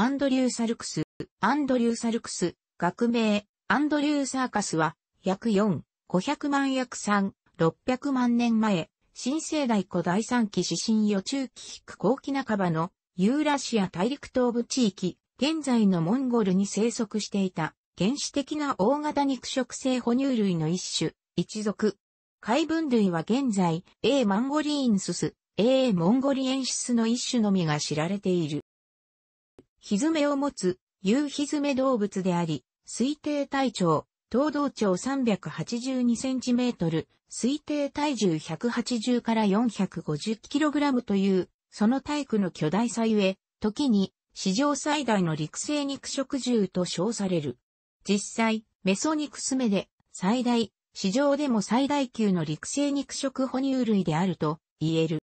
アンドリュー・サルクス、アンドリュー・サルクス、学名、アンドリュー・サーカスは、約4、500万約3、600万年前、新生代古代三期指針予中期低後期半ばの、ユーラシア大陸東部地域、現在のモンゴルに生息していた、原始的な大型肉食性哺乳類の一種、一族。海分類は現在、A. マンゴリーンスス、A. モンゴリエンシスの一種のみが知られている。ひめを持つ、有ひめ動物であり、推定体長、東道長3 8 2トル、推定体重180から4 5 0ラムという、その体育の巨大さゆえ、時に、史上最大の陸生肉食獣と称される。実際、メソニクスメで、最大、史上でも最大級の陸生肉食哺乳類であると言える。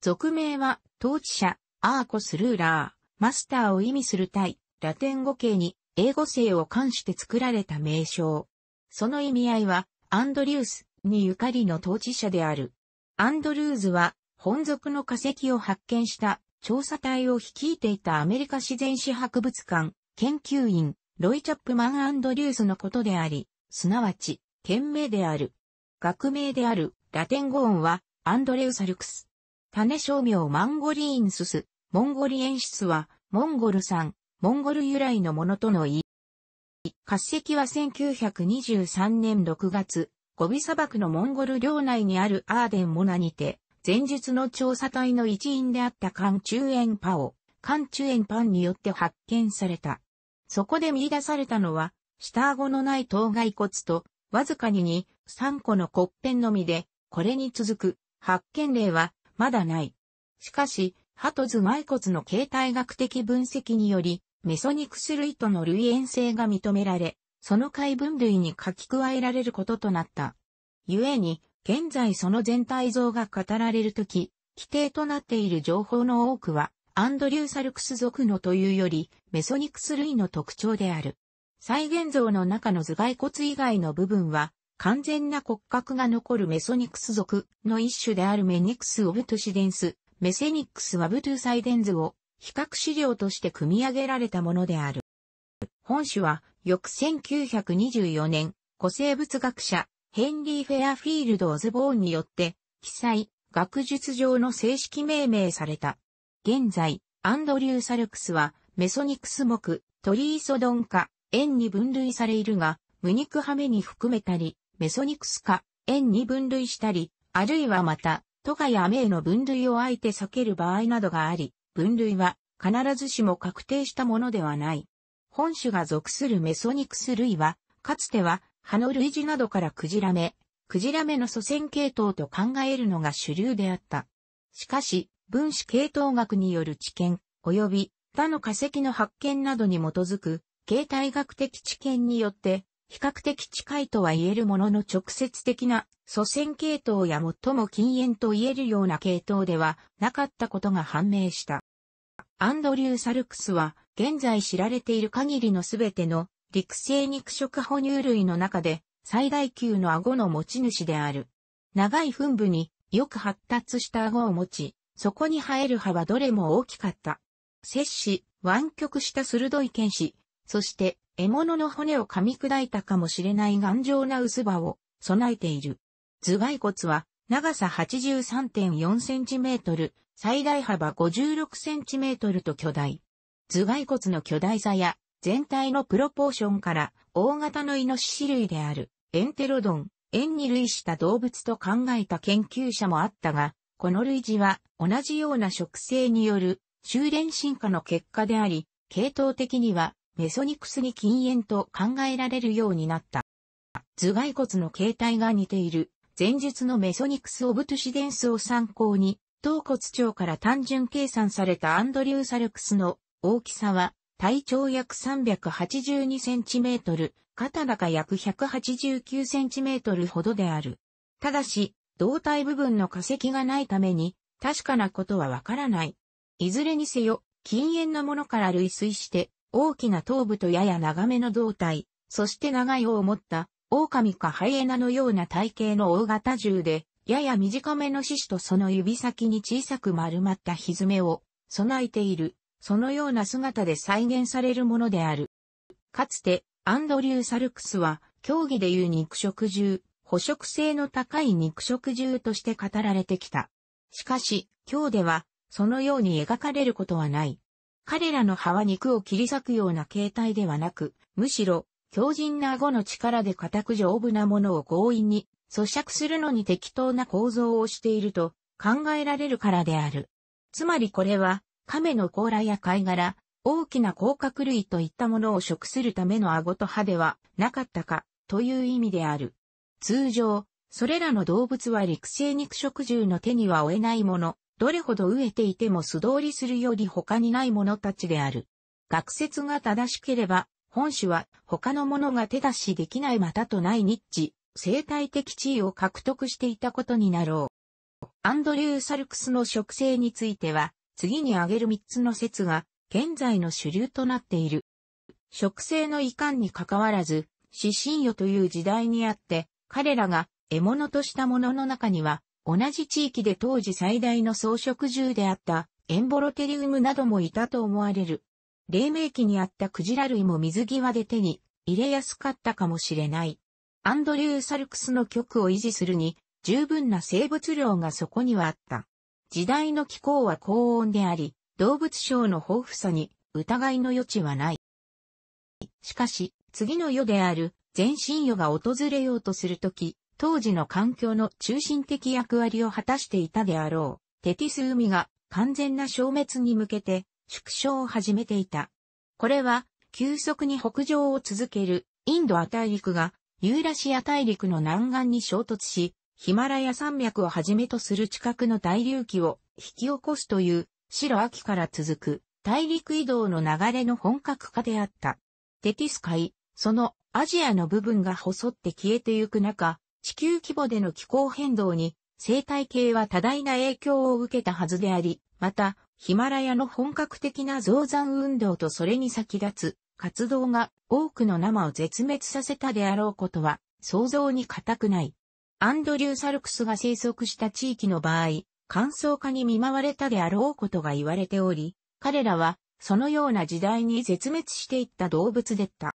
俗名は、統治者、アーコスルーラー。マスターを意味する体、ラテン語形に英語性を冠して作られた名称。その意味合いは、アンドリュースにゆかりの統治者である。アンドルーズは、本族の化石を発見した調査隊を率いていたアメリカ自然史博物館研究員ロイ・チャップマン・アンドリュースのことであり、すなわち、県名である。学名であるラテン語音はアンドレウサルクス。種商名マンゴリーンスス、モンゴリエンシスはモンゴル産、モンゴル由来のものとの言い。滑石は1923年6月、ゴビ砂漠のモンゴル領内にあるアーデンモナにて、前述の調査隊の一員であった関中園パオ、関中園パンによって発見された。そこで見出されたのは、下顎のない頭蓋骨と、わずかに2、3個の骨片のみで、これに続く発見例はまだない。しかし、ハトズコ骨の形態学的分析により、メソニクス類との類縁性が認められ、その解分類に書き加えられることとなった。故に、現在その全体像が語られるとき、規定となっている情報の多くは、アンドリューサルクス属のというより、メソニクス類の特徴である。再現像の中の頭蓋骨以外の部分は、完全な骨格が残るメソニクス属の一種であるメニクス・オブトシデンスメセニックスはブトゥサイデンズを比較資料として組み上げられたものである。本種は、翌1924年、古生物学者、ヘンリー・フェアフィールド・オズボーンによって、記載、学術上の正式命名された。現在、アンドリュー・サルクスは、メソニクス目、トリーソドン科、円に分類されるが、ムニクハメに含めたり、メソニクス科、円に分類したり、あるいはまた、都がや名の分類をあえて避ける場合などがあり、分類は必ずしも確定したものではない。本種が属するメソニクス類は、かつては、葉の類似などからクジラメ、クジラメの祖先系統と考えるのが主流であった。しかし、分子系統学による知見、及び他の化石の発見などに基づく、形態学的知見によって、比較的近いとは言えるものの直接的な祖先系統や最も禁煙と言えるような系統ではなかったことが判明した。アンドリュー・サルクスは現在知られている限りのすべての陸生肉食哺乳類の中で最大級の顎の持ち主である。長い墳部によく発達した顎を持ち、そこに生える歯はどれも大きかった。摂氏、湾曲した鋭い剣士、そして獲物の骨を噛み砕いたかもしれない頑丈な薄刃を備えている。頭蓋骨は長さ 83.4cm、最大幅 56cm と巨大。頭蓋骨の巨大さや全体のプロポーションから大型のイノシシ類であるエンテロドン、円に類した動物と考えた研究者もあったが、この類似は同じような植生による修練進化の結果であり、系統的にはメソニクスに禁煙と考えられるようになった。頭蓋骨の形態が似ている前述のメソニクス・オブトゥシデンスを参考に、頭骨長から単純計算されたアンドリューサルクスの大きさは、体長約3 8 2トル、肩高約1 8 9トルほどである。ただし、胴体部分の化石がないために、確かなことはわからない。いずれにせよ、禁煙のものから類推して、大きな頭部とやや長めの胴体、そして長い尾を持った、狼かハイエナのような体型の大型銃で、やや短めの獅子とその指先に小さく丸まったひずめを備えている、そのような姿で再現されるものである。かつて、アンドリュー・サルクスは、競技でいう肉食獣、捕食性の高い肉食獣として語られてきた。しかし、今日では、そのように描かれることはない。彼らの歯は肉を切り裂くような形態ではなく、むしろ、強靭な顎の力で固く丈夫なものを強引に咀嚼するのに適当な構造をしていると考えられるからである。つまりこれは、亀の甲羅や貝殻、大きな甲殻類といったものを食するための顎と歯ではなかったか、という意味である。通常、それらの動物は陸生肉食獣の手には負えないもの、どれほど飢えていても素通りするより他にない者たちである。学説が正しければ、本種は他の者が手出しできないまたとないニッチ、生態的地位を獲得していたことになろう。アンドリュー・サルクスの植生については、次に挙げる3つの説が、現在の主流となっている。植生の遺憾に関わらず、死神予という時代にあって、彼らが獲物としたものの中には、同じ地域で当時最大の草食獣であったエンボロテリウムなどもいたと思われる。黎明期にあったクジラ類も水際で手に入れやすかったかもしれない。アンドリュー・サルクスの局を維持するに十分な生物量がそこにはあった。時代の気候は高温であり、動物賞の豊富さに疑いの余地はない。しかし、次の世である全身世が訪れようとするとき、当時の環境の中心的役割を果たしていたであろう、テティス海が完全な消滅に向けて縮小を始めていた。これは、急速に北上を続けるインド亜大陸がユーラシア大陸の南岸に衝突し、ヒマラヤ山脈をはじめとする近くの大流起を引き起こすという白秋から続く大陸移動の流れの本格化であった。テティス海、そのアジアの部分が細って消えてゆく中、地球規模での気候変動に生態系は多大な影響を受けたはずであり、また、ヒマラヤの本格的な増産運動とそれに先立つ活動が多くの生を絶滅させたであろうことは想像に難くない。アンドリューサルクスが生息した地域の場合、乾燥化に見舞われたであろうことが言われており、彼らはそのような時代に絶滅していった動物でった。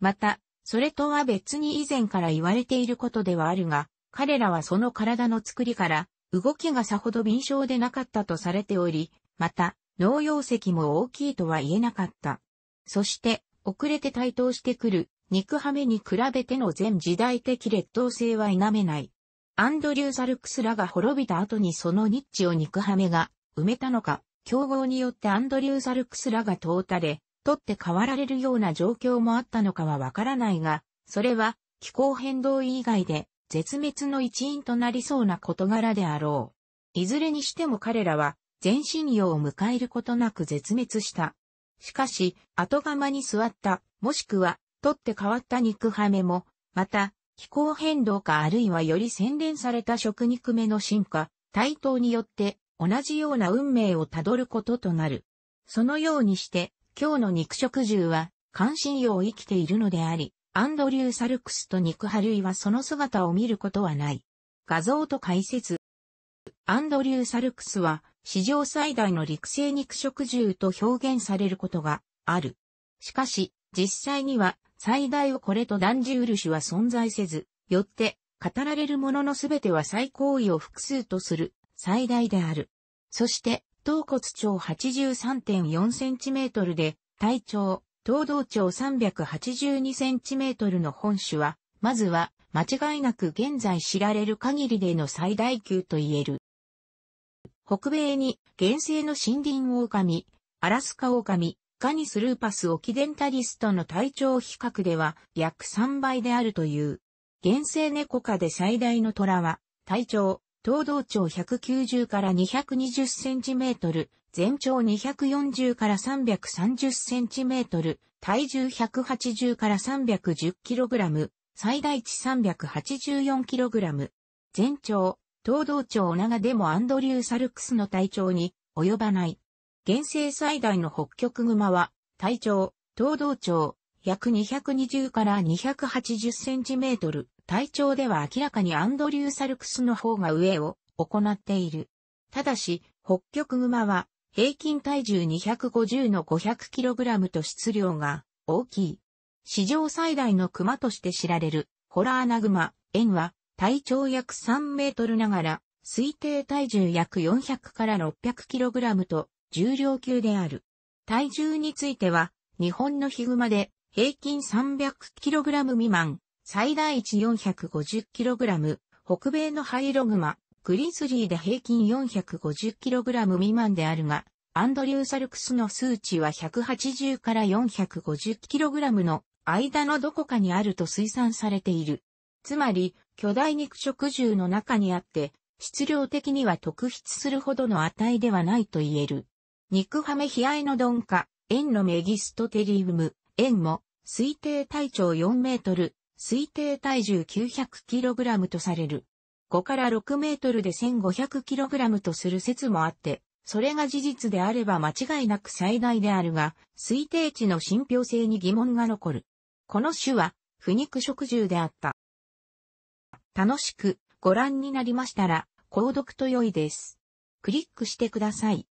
また、それとは別に以前から言われていることではあるが、彼らはその体の作りから、動きがさほど敏捷でなかったとされており、また、農用石も大きいとは言えなかった。そして、遅れて台頭してくる、肉ハメに比べての全時代的劣等性は否めない。アンドリュー・サルクスらが滅びた後にそのニッチを肉ハメが埋めたのか、競合によってアンドリュー・サルクスらが淘汰れ、取って代わられるような状況もあったのかはわからないが、それは気候変動以外で絶滅の一因となりそうな事柄であろう。いずれにしても彼らは全身用を迎えることなく絶滅した。しかし、後釜に座った、もしくは、取って変わった肉ハメも、また、気候変動かあるいはより洗練された食肉目の進化、対等によって同じような運命をたどることとなる。そのようにして、今日の肉食獣は、関心を生きているのであり、アンドリュー・サルクスと肉ル類はその姿を見ることはない。画像と解説。アンドリュー・サルクスは、史上最大の陸生肉食獣と表現されることがある。しかし、実際には、最大をこれと断じうる種は存在せず、よって、語られるもののすべては最高位を複数とする、最大である。そして、頭骨長 83.4cm で、体長、東道長 382cm の本種は、まずは、間違いなく現在知られる限りでの最大級と言える。北米に、原生の森林狼、アラスカ狼、カニスルーパスオキデンタリストの体長比較では約3倍であるという。原生猫科で最大の虎は、体長東道長190から220センチメートル、全長240から330センチメートル、体重180から310キログラム、最大値384キログラム。全長、東道長長でもアンドリュー・サルクスの体長に及ばない。現世最大の北極熊は、体長、東道長、約220から280センチメートル、体調では明らかにアンドリューサルクスの方が上を行っている。ただし、北極熊は平均体重250の 500kg と質量が大きい。史上最大の熊として知られるホラーナグマ、円は体長約3メートルながら推定体重約400から 600kg と重量級である。体重については日本のヒグマで平均 300kg 未満、最大値 450kg、北米のハイログマ、グリズリーで平均 450kg 未満であるが、アンドリューサルクスの数値は180から 450kg の間のどこかにあると推算されている。つまり、巨大肉食獣の中にあって、質量的には特筆するほどの値ではないと言える。肉ハメヒアイノドンカ、エンロメギストテリウム、エンも、推定体長4メートル、推定体重 900kg とされる。5から6メートルで 1500kg とする説もあって、それが事実であれば間違いなく最大であるが、推定値の信憑性に疑問が残る。この種は、不肉食獣であった。楽しくご覧になりましたら、購読と良いです。クリックしてください。